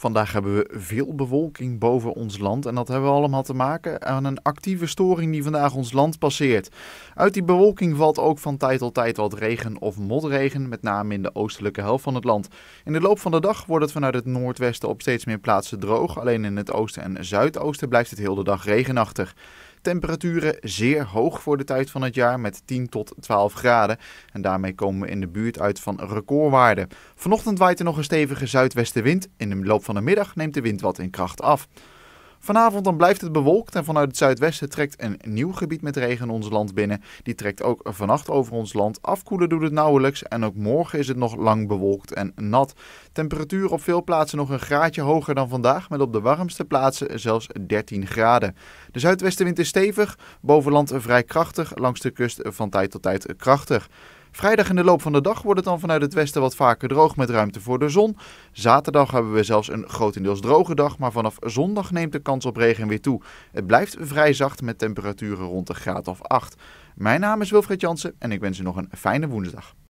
Vandaag hebben we veel bewolking boven ons land en dat hebben we allemaal te maken aan een actieve storing die vandaag ons land passeert. Uit die bewolking valt ook van tijd tot tijd wat regen of motregen, met name in de oostelijke helft van het land. In de loop van de dag wordt het vanuit het noordwesten op steeds meer plaatsen droog, alleen in het oosten en zuidoosten blijft het heel de dag regenachtig. Temperaturen zeer hoog voor de tijd van het jaar met 10 tot 12 graden. En daarmee komen we in de buurt uit van recordwaarden. Vanochtend waait er nog een stevige zuidwestenwind. In de loop van de middag neemt de wind wat in kracht af. Vanavond dan blijft het bewolkt en vanuit het zuidwesten trekt een nieuw gebied met regen ons land binnen. Die trekt ook vannacht over ons land. Afkoelen doet het nauwelijks en ook morgen is het nog lang bewolkt en nat. Temperatuur op veel plaatsen nog een graadje hoger dan vandaag, met op de warmste plaatsen zelfs 13 graden. De zuidwestenwind is stevig, bovenland vrij krachtig, langs de kust van tijd tot tijd krachtig. Vrijdag in de loop van de dag wordt het dan vanuit het westen wat vaker droog met ruimte voor de zon. Zaterdag hebben we zelfs een grotendeels droge dag, maar vanaf zondag neemt de kans op regen weer toe. Het blijft vrij zacht met temperaturen rond de graad of 8. Mijn naam is Wilfred Jansen en ik wens u nog een fijne woensdag.